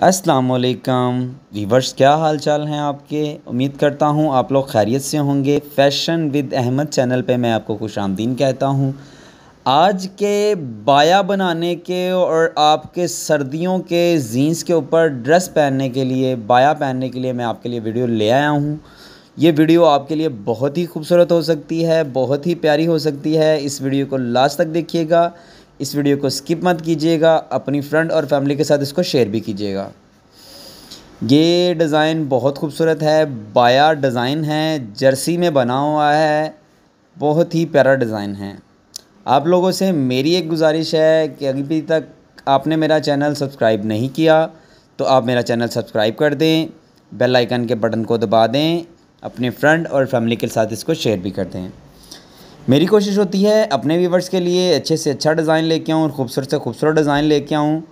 वालेकुम वीवर्स क्या हाल चाल हैं आपके उम्मीद करता हूँ आप लोग खैरियत से होंगे फैशन विद अहमद चैनल पे मैं आपको खुश आमदीन कहता हूँ आज के बाया बनाने के और आपके सर्दियों के जीन्स के ऊपर ड्रेस पहनने के लिए बाया पहनने के लिए मैं आपके लिए वीडियो ले आया हूँ ये वीडियो आपके लिए बहुत ही खूबसूरत हो सकती है बहुत ही प्यारी हो सकती है इस वीडियो को लास्ट तक देखिएगा इस वीडियो को स्किप मत कीजिएगा अपनी फ्रेंड और फैमिली के साथ इसको शेयर भी कीजिएगा ये डिज़ाइन बहुत खूबसूरत है बाया डिज़ाइन है जर्सी में बना हुआ है बहुत ही प्यारा डिज़ाइन है आप लोगों से मेरी एक गुजारिश है कि अभी तक आपने मेरा चैनल सब्सक्राइब नहीं किया तो आप मेरा चैनल सब्सक्राइब कर दें बेल आइकन के बटन को दबा दें अपने फ्रेंड और फैमिली के साथ इसको शेयर भी कर दें मेरी कोशिश होती है अपने व्यूवर्स के लिए अच्छे से अच्छा डिज़ाइन लेके आऊँ और ख़ूबसूरत से खूबसूरत डिज़ाइन लेके आऊँ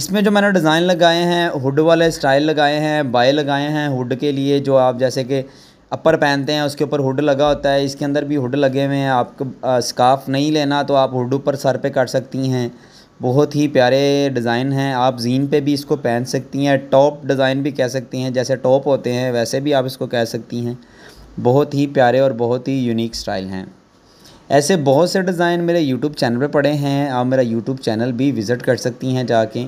इसमें जो मैंने डिज़ाइन लगाए हैं हुड वाले स्टाइल लगाए हैं बाय लगाए हैं हुड के लिए जो आप जैसे कि अपर पहनते हैं उसके ऊपर हुड लगा होता है इसके अंदर भी हुड लगे हुए हैं आपको स्काफ नहीं लेना तो आप हुड ऊपर सर पे काट सकती हैं बहुत ही प्यारे डिज़ाइन हैं आप जीन पे भी इसको पहन सकती हैं टॉप डिज़ाइन भी कह सकती हैं जैसे टॉप होते हैं वैसे भी आप इसको कह सकती हैं बहुत ही प्यारे और बहुत ही यूनिक स्टाइल हैं ऐसे बहुत से डिज़ाइन मेरे यूट्यूब चैनल पर पड़े हैं आप मेरा यूट्यूब चैनल भी विज़िट कर सकती हैं जाके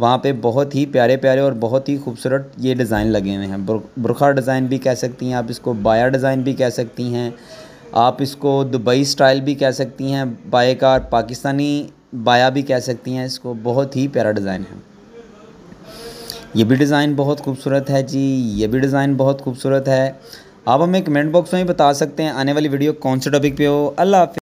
वहाँ पे बहुत ही प्यारे प्यारे और बहुत ही खूबसूरत ये डिज़ाइन लगे हुए हैं बुरखा डिज़ाइन भी कह सकती हैं आप इसको बाया डिज़ाइन भी कह सकती हैं आप इसको दुबई स्टाइल भी कह सकती हैं बायकार पाकिस्तानी बाया भी कह सकती हैं इसको बहुत ही प्यारा डिज़ाइन है ये भी डिज़ाइन बहुत खूबसूरत है जी ये भी डिज़ाइन बहुत खूबसूरत है आप हमें कमेंट बॉक्स में भी बता सकते हैं आने वाली वीडियो कौन से टॉपिक पे हो अल्लाह